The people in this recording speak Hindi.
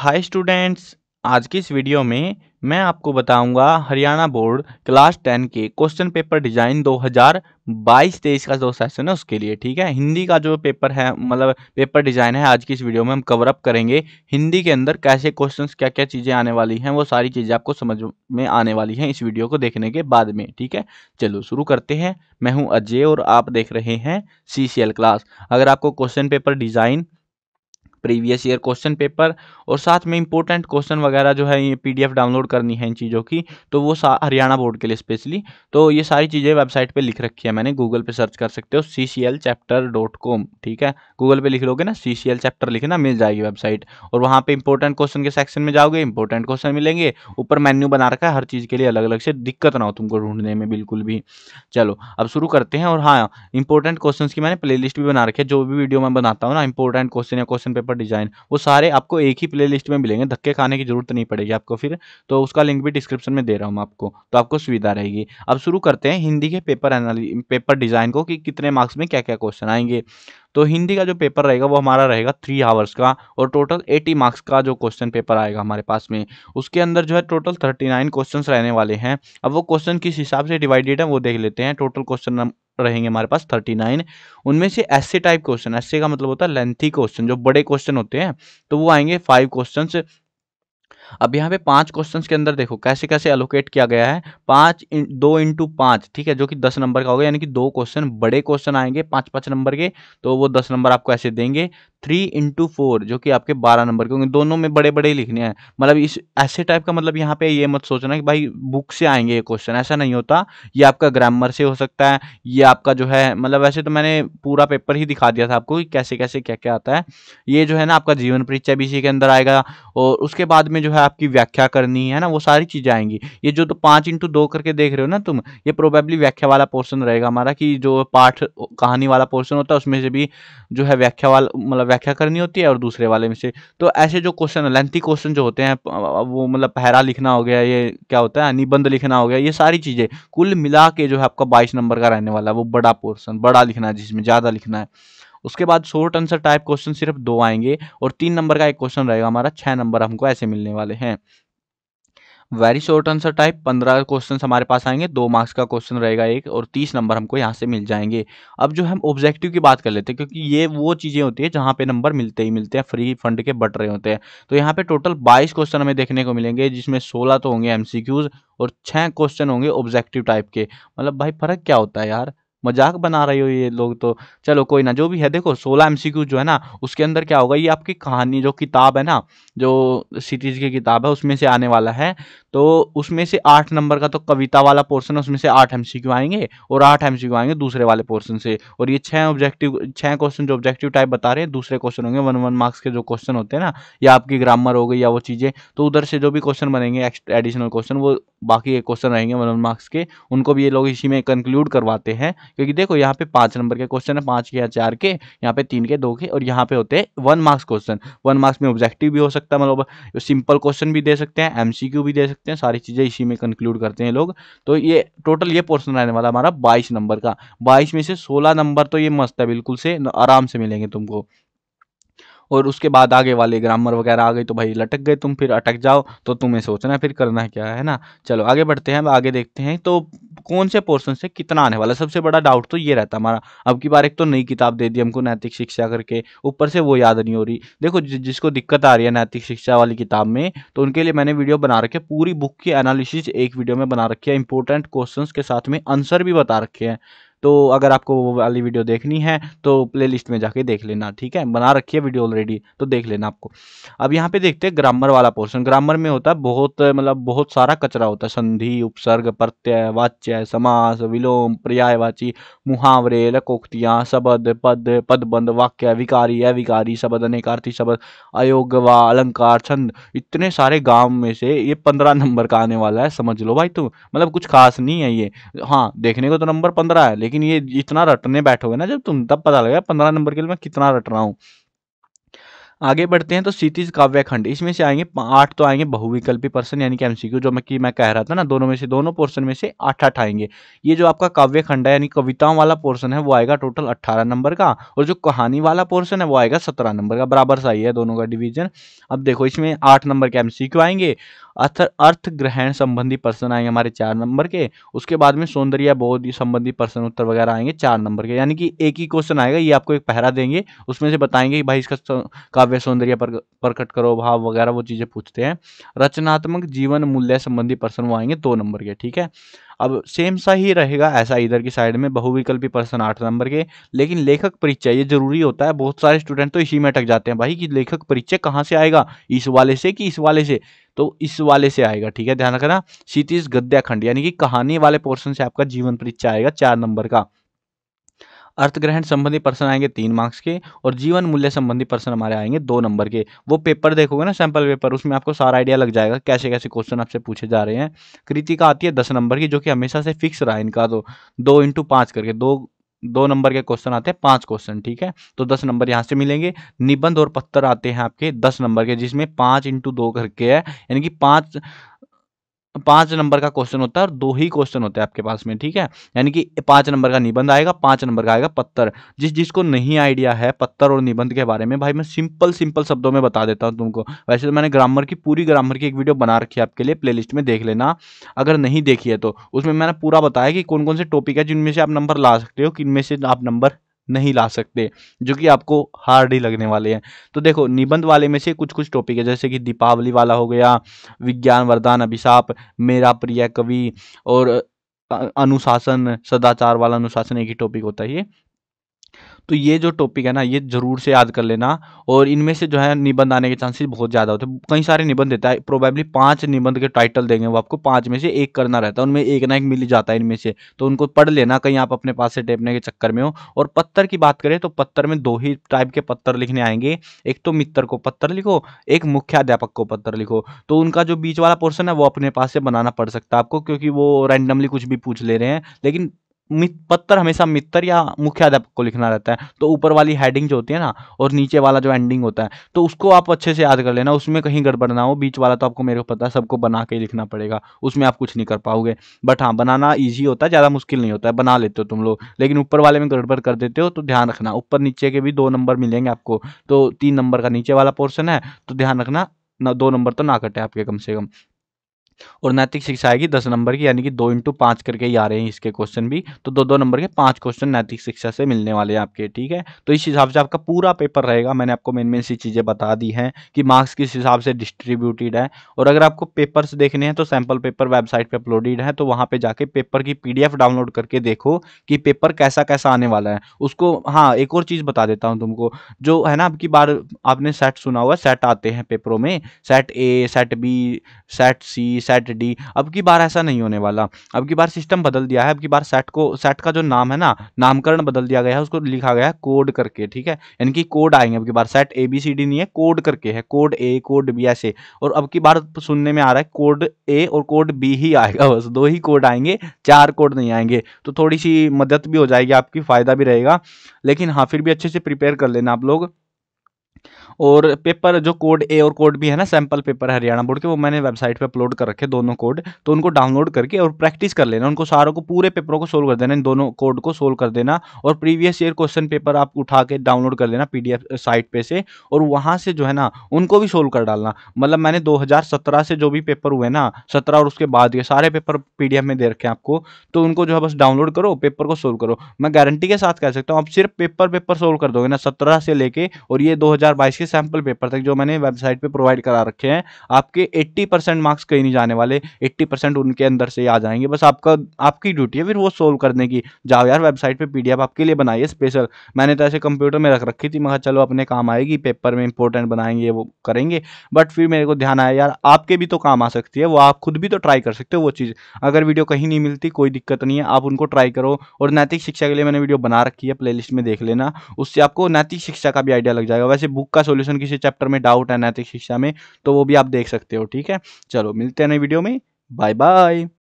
हाय स्टूडेंट्स आज की इस वीडियो में मैं आपको बताऊंगा हरियाणा बोर्ड क्लास टेन के क्वेश्चन पेपर डिजाइन 2022 तेईस का जो सेशन है उसके लिए ठीक है हिंदी का जो पेपर है मतलब पेपर डिजाइन है आज की इस वीडियो में हम कवर अप करेंगे हिंदी के अंदर कैसे क्वेश्चंस क्या क्या चीज़ें आने वाली हैं वो सारी चीज़ें आपको समझ में आने वाली हैं इस वीडियो को देखने के बाद में ठीक है चलो शुरू करते हैं मैं हूँ अजय और आप देख रहे हैं सी क्लास अगर आपको question paper design previous year question paper और साथ में इंपॉर्टेंट क्वेश्चन वगैरह जो है ये पीडीएफ डाउनलोड करनी है इन चीज़ों की तो वो हरियाणा बोर्ड के लिए स्पेशली तो ये सारी चीज़ें वेबसाइट पर लिख रखी है मैंने गूगल पर सर्च कर सकते हो सी चैप्टर डॉट कॉम ठीक है गूगल पर लिख लोगे ना सी चैप्टर लिखना मिल जाएगी वेबसाइट और वहाँ पर इंपॉर्टेंट क्वेश्चन के सेक्शन में जाओगे इंपॉर्टेंट क्वेश्चन मिलेंगे ऊपर मेन्यू बना रखा है हर चीज़ के लिए अलग अलग से दिक्कत ना हो तुमको ढूंढने में बिल्कुल भी चलो अब शुरू करते हैं और हाँ इंपॉर्टेंट क्वेश्चन की मैंने प्ले भी बना रखी है जो भी वीडियो मैं बनाता हूँ ना इंपॉर्टेंट क्वेश्चन या क्वेश्चन पेपर पर डिज़ाइन वो सारे आपको एक ही प्ले लिस्ट में मिलेंगे धक्के खाने की जरूरत नहीं पड़ेगी आपको फिर तो उसका लिंक भी डिस्क्रिप्शन में दे रहा हूँ आपको तो आपको सुविधा रहेगी अब शुरू करते हैं हिंदी के पेपर पेपर डिज़ाइन को कि कितने मार्क्स में क्या क्या क्वेश्चन आएंगे तो हिंदी का जो पेपर रहेगा वो हमारा रहेगा थ्री आवर्स का और टोटल एटी मार्क्स का जो क्वेश्चन पेपर आएगा हमारे पास में उसके अंदर जो है टोटल थर्टी नाइन क्वेश्चन रहने वाले हैं अब वो क्वेश्चन किस हिसाब से डिवाइडेड है वो देख लेते हैं टोटल क्वेश्चन रहेंगे हमारे पास थर्टी नाइन उनमें से एस टाइप क्वेश्चन एस का मतलब होता है लेंथी क्वेश्चन जो बड़े क्वेश्चन होते हैं तो वो आएंगे फाइव क्वेश्चन अब यहाँ पे पांच क्वेश्चंस के अंदर देखो कैसे कैसे एलोकेट किया गया है पांच इन, दो इंटू पांच ठीक है जो कि दस नंबर का होगा यानी कि दो क्वेश्चन बड़े क्वेश्चन आएंगे पांच पांच नंबर के तो वो दस नंबर आपको ऐसे देंगे थ्री इंटू फोर जो कि आपके बारह नंबर के होंगे दोनों में बड़े बड़े लिखने हैं मतलब इस ऐसे टाइप का मतलब यहाँ पे ये मत सोचना कि भाई बुक से आएंगे ये क्वेश्चन ऐसा नहीं होता ये आपका ग्रामर से हो सकता है ये आपका जो है मतलब वैसे तो मैंने पूरा पेपर ही दिखा दिया था आपको कि कैसे कैसे क्या क्या आता है ये जो है ना आपका जीवन परिचय भी इसी के अंदर आएगा और उसके बाद में जो है है आपकी व्याख्या करनी है ना वो सारी चीजें आएंगी ये जो तो पांच इंटू दो करके देख रहे हो ना तुम ये प्रोबेबली व्याख्या वाला पोर्सन रहेगा हमारा कि जो पाठ कहानी वाला पोर्सन होता है उसमें से भी जो है व्याख्या वाला मतलब व्याख्या करनी होती है और दूसरे वाले में से तो ऐसे जो क्वेश्चन लेंथी क्वेश्चन जो होते हैं वो मतलब पहरा लिखना हो गया ये क्या होता है निबंध लिखना हो गया ये सारी चीजें कुल मिला के जो है आपका बाईस नंबर का रहने वाला है वो बड़ा पोर्सन बड़ा लिखना है जिसमें ज़्यादा लिखना है उसके बाद शॉर्ट आंसर टाइप क्वेश्चन सिर्फ दो आएंगे और तीन नंबर का एक क्वेश्चन रहेगा हमारा छह नंबर हमको ऐसे मिलने वाले हैं वेरी शॉर्ट आंसर टाइप पंद्रह क्वेश्चन हमारे पास आएंगे दो मार्क्स का क्वेश्चन रहेगा एक और तीस नंबर हमको यहाँ से मिल जाएंगे अब जो हम ऑब्जेक्टिव की बात कर लेते हैं क्योंकि ये वो चीज़ें होती है जहाँ पे नंबर मिलते ही मिलते हैं फ्री फंड के बट रहे होते हैं तो यहाँ पे टोटल बाईस क्वेश्चन हमें देखने को मिलेंगे जिसमें सोलह तो होंगे एम और छः क्वेश्चन होंगे ऑब्जेक्टिव टाइप के मतलब भाई फर्क क्या होता है यार मजाक बना रहे हो ये लोग तो चलो कोई ना जो भी है देखो सोलह एम जो है ना उसके अंदर क्या होगा ये आपकी कहानी जो किताब है ना जो सिटीज की किताब है उसमें से आने वाला है तो उसमें से आठ नंबर का तो कविता वाला पोर्सन है उसमें से आठ एम आएंगे और आठ एम आएंगे दूसरे वाले पोर्सन से और ये छः ऑब्जेक्टिव छह क्वेश्चन जो ऑब्जेक्टिव टाइप बता रहे हैं दूसरे क्वेश्चन होंगे वन वन मार्क्स के जो क्वेश्चन होते हैं ना या आपकी ग्रामर हो गई या वो चीज़ें तो उधर से जो भी क्वेश्चन बनेंगे एडिशनल क्वेश्चन वो बाकी एक क्वेश्चन रहेंगे वन वन मार्क्स के उनको भी ये लोग इसी में कंक्लूड करवाते हैं क्योंकि देखो यहाँ पे पांच नंबर के क्वेश्चन है पांच के या चार के यहाँ पे तीन के दो के और यहाँ पे होते हैं one marks question one marks में ऑब्जेक्टिव भी हो सकता है मतलब सिंपल क्वेश्चन भी दे सकते हैं एमसीक्यू भी दे सकते हैं सारी चीज़ें इसी में कंक्लूड करते हैं लोग तो ये टोटल ये पोर्सन रहने वाला हमारा बाईस नंबर का बाईस में से सोलह नंबर तो ये मस्त है बिल्कुल से आराम से मिलेंगे तुमको और उसके बाद आगे वाले ग्रामर वगैरह आ गए तो भाई लटक गए तुम फिर अटक जाओ तो तुम्हें सोचना है फिर करना है क्या है ना चलो आगे बढ़ते हैं आगे देखते हैं तो कौन से पोर्सन से कितना आने वाला सबसे बड़ा डाउट तो ये रहता हमारा अब की बार एक तो नई किताब दे दी हमको नैतिक शिक्षा करके ऊपर से वो याद नहीं हो रही देखो जिसको दिक्कत आ रही है नैतिक शिक्षा वाली किताब में तो उनके लिए मैंने वीडियो बना रखी है पूरी बुक की एनालिसिस एक वीडियो में बना रखी है इंपॉर्टेंट क्वेश्चन के साथ में आंसर भी बता रखे हैं तो अगर आपको वो वाली वीडियो देखनी है तो प्लेलिस्ट में जाके देख लेना ठीक है बना रखी है वीडियो ऑलरेडी तो देख लेना आपको अब यहाँ पे देखते हैं ग्रामर वाला पोर्शन ग्रामर में होता है बहुत मतलब बहुत सारा कचरा होता है संधि उपसर्ग प्रत्यय वाच्य समास विलोम पर्यायवाची मुहावरे लकोक्तियाँ शब्द पद पदबंद वाक्य विकारी अविकारी शब्द अनेकार्थी शब्द अयोग व अलंकार छंद इतने सारे गाँव में से ये पंद्रह नंबर का आने वाला है समझ लो भाई तू मतलब कुछ खास नहीं है ये हाँ देखने को तो नंबर पंद्रह है लेकिन लेकिन ये इतना रटने बैठोगे ना जब तुम तब पता लगेगा पंद्रह नंबर के लिए मैं कितना रट रहा हूँ आगे बढ़ते हैं तो सीतिज काव्यखंड इसमें से आएंगे आठ तो आएंगे बहुविकल्पी पर्सन यानी कि एमसीक्यू जो मैं कि मैं कह रहा था ना दोनों में से दोनों पोर्शन में से आठ आठ आएंगे ये जो आपका काव्यखंड है यानी कविताओं वाला पोर्शन है वो आएगा टोटल अट्ठारह नंबर का और जो कहानी वाला पोर्शन है वो आएगा सत्रह नंबर का बराबर सा है दोनों का डिविजन अब देखो इसमें आठ नंबर के एम आएंगे अर्थ अर्थ ग्रहण संबंधी प्रश्न आएंगे हमारे चार नंबर के उसके बाद में सौंदर्य बोध संबंधी प्रश्न उत्तर वगैरह आएंगे चार नंबर के यानी कि एक ही क्वेश्चन आएगा ये आपको एक पहरा देंगे उसमें से बताएंगे कि भाई इसका काव्य सौंदर्य प्रकट करो भाव वगैरह वो चीज़ें पूछते हैं रचनात्मक जीवन मूल्य संबंधी प्रश्न वो आएंगे दो नंबर के ठीक है अब सेम सा ही रहेगा ऐसा इधर की साइड में बहुविकल्पी प्रश्न आठ नंबर के लेकिन लेखक परिचय ये जरूरी होता है बहुत सारे स्टूडेंट तो इसी में अटक जाते हैं भाई कि लेखक परिचय कहाँ से आएगा इस वाले से कि इस वाले से तो इस वाले से आएगा ठीक है ध्यान रखना सीतीस गद्याखंड यानी कि कहानी वाले पोर्शन से आपका जीवन परिचय आएगा चार नंबर का अर्थग्रहण संबंधी प्रश्न आएंगे तीन मार्क्स के और जीवन मूल्य संबंधी प्रश्न हमारे आएंगे दो नंबर के वो पेपर देखोगे ना सैंपल पेपर उसमें आपको सारा आइडिया लग जाएगा कैसे कैसे क्वेश्चन आपसे पूछे जा रहे हैं कृतिका आती है दस नंबर की जो कि हमेशा से फिक्स रहा है इनका तो दो इंटू पाँच करके दो दो नंबर के क्वेश्चन आते हैं पांच क्वेश्चन ठीक है तो दस नंबर यहाँ से मिलेंगे निबंध और पत्थर आते हैं आपके दस नंबर के जिसमें पाँच इंटू दो करके है यानी कि पाँच पांच नंबर का क्वेश्चन होता है और दो ही क्वेश्चन होते हैं आपके पास में ठीक है यानी कि पांच नंबर का निबंध आएगा पांच नंबर का आएगा पत्थर जिस जिसको नहीं आइडिया है पत्थर और निबंध के बारे में भाई मैं सिंपल सिंपल शब्दों में बता देता हूँ तुमको वैसे तो मैंने ग्रामर की पूरी ग्रामर की एक वीडियो बना रखी है आपके लिए प्ले में देख लेना अगर नहीं देखी है तो उसमें मैंने पूरा बताया कि कौन कौन से टॉपिक है जिनमें से आप नंबर ला सकते हो किनमें से आप नंबर नहीं ला सकते जो कि आपको हार्ड ही लगने वाले हैं तो देखो निबंध वाले में से कुछ कुछ टॉपिक है जैसे कि दीपावली वाला हो गया विज्ञान वरदान अभिशाप मेरा प्रिय कवि और अनुशासन सदाचार वाला अनुशासन एक ही टॉपिक होता है ये तो ये जो टॉपिक है ना ये जरूर से याद कर लेना और इनमें से जो है निबंध आने के चांसेस बहुत ज़्यादा होते हैं कई सारे निबंध देता है प्रोबेबली पांच निबंध के टाइटल देंगे वो आपको पांच में से एक करना रहता है उनमें एक ना एक मिल जाता है इनमें से तो उनको पढ़ लेना कहीं आप अपने पास से टेपने के चक्कर में हो और पत्थर की बात करें तो पत्थर में दो ही टाइप के पत्थर लिखने आएंगे एक तो मित्र को पत्थर लिखो एक मुख्याध्यापक को पत्थर लिखो तो उनका जो बीच वाला पोर्सन है वो अपने पास से बनाना पड़ सकता है आपको क्योंकि वो रैंडमली कुछ भी पूछ ले रहे हैं लेकिन पत्र हमेशा मित्र या मुख्य अध्यापक को लिखना रहता है तो ऊपर वाली हेडिंग जो होती है ना और नीचे वाला जो एंडिंग होता है तो उसको आप अच्छे से याद कर लेना उसमें कहीं गड़बड़ ना हो बीच वाला तो आपको मेरे को पता है सबको बना के लिखना पड़ेगा उसमें आप कुछ नहीं कर पाओगे बट हाँ बनाना ईजी होता है ज़्यादा मुश्किल नहीं होता है बना लेते हो तुम लोग लेकिन ऊपर वाले में गड़बड़ कर देते हो तो ध्यान रखना ऊपर नीचे के भी दो नंबर मिलेंगे आपको तो तीन नंबर का नीचे वाला पोर्सन है तो ध्यान रखना ना दो नंबर तो ना कटे आपके कम से कम और नैतिक शिक्षा आएगी दस नंबर की यानी कि दो इंटू पाँच करके ही आ रहे हैं इसके क्वेश्चन भी तो दो दो नंबर के पांच क्वेश्चन नैतिक शिक्षा से मिलने वाले हैं आपके ठीक है तो इस हिसाब से आपका पूरा पेपर रहेगा मैंने आपको मेन मेन सी चीज़ें बता दी हैं कि मार्क्स किस हिसाब से डिस्ट्रीब्यूटेड है और अगर आपको पेपर्स देखने हैं तो सैम्पल पेपर वेबसाइट पर अपलोडेड है तो वहाँ पर जाके पेपर की पी डाउनलोड करके देखो कि पेपर कैसा कैसा आने वाला है उसको हाँ एक और चीज़ बता देता हूँ तुमको जो है ना आपकी बार आपने सेट सुना हुआ सेट आते हैं पेपरों में set A set B set C set D अब की बार ऐसा नहीं होने वाला अब की बार सिस्टम बदल दिया है अब की बार सेट को सेट का जो नाम है ना नामकरण बदल दिया गया है उसको लिखा गया है कोड करके ठीक है यानी कि कोड आएंगे अब की बार set A B C D नहीं है कोड करके है कोड ए कोड बी ऐसे और अब की बार सुनने में आ रहा है कोड ए और कोड बी ही आएगा बस दो ही कोड आएंगे चार कोड नहीं आएंगे तो थोड़ी सी मदद भी हो जाएगी आपकी फ़ायदा भी रहेगा लेकिन हाँ फिर भी अच्छे से प्रिपेयर कर लेना आप लोग और पेपर जो कोड ए और कोड बी है ना सैम्पल पेपर हरियाणा बोर्ड के वो मैंने वेबसाइट पर अपलोड कर रखे दोनों कोड तो उनको डाउनलोड करके और प्रैक्टिस कर लेना उनको सारों को पूरे पेपरों को सोल्व कर देना इन दोनों कोड को सोल्व कर देना और प्रीवियस ईयर क्वेश्चन पेपर आप उठा के डाउनलोड कर लेना पी साइट पे से और वहाँ से जो है ना उनको भी सोल्व कर डालना मतलब मैंने दो से जो भी पेपर हुए ना सत्रह और उसके बाद ये सारे पेपर पी में दे रखे हैं आपको तो उनको जो है बस डाउनलोड करो पेपर को सोल्व करो मैं गारंटी के साथ कह सकता हूँ आप सिर्फ पेपर पेपर सोल्व कर दोगे ना सत्रह से लेके और ये दो के सैंपल पेपर तक जो मैंने वेबसाइट पे प्रोवाइड करा रखे हैं आपके 80 परसेंट मार्क्स कहीं नहीं जाने वाले 80 परसेंट उनके अंदर से आ जाएंगे बस आपका आपकी ड्यूटी है फिर वो सोल्व करने की जाओ यार वेबसाइट पे पीडीएफ आपके लिए बनाइए स्पेशल मैंने तो ऐसे कंप्यूटर में रख रखी थी मगर चलो अपने काम आएगी पेपर में इंपॉर्टेंट बनाएंगे वो करेंगे बट फिर मेरे को ध्यान आया यार आपके भी तो काम आ सकती है वो आप खुद भी तो ट्राई कर सकते हो वो चीज़ अगर वीडियो कहीं नहीं मिलती कोई दिक्कत नहीं है आप उनको ट्राई करो और नैतिक शिक्षा के लिए मैंने वीडियो बना रखी है प्लेलिस्ट में देख लेना उससे आपको नैतिक शिक्षा का भी आइडिया लग जाएगा वैसे बुक का सोल्यूशन किसी चैप्टर में डाउट है नैतिक शिक्षा में तो वो भी आप देख सकते हो ठीक है चलो मिलते हैं नई वीडियो में बाय बाय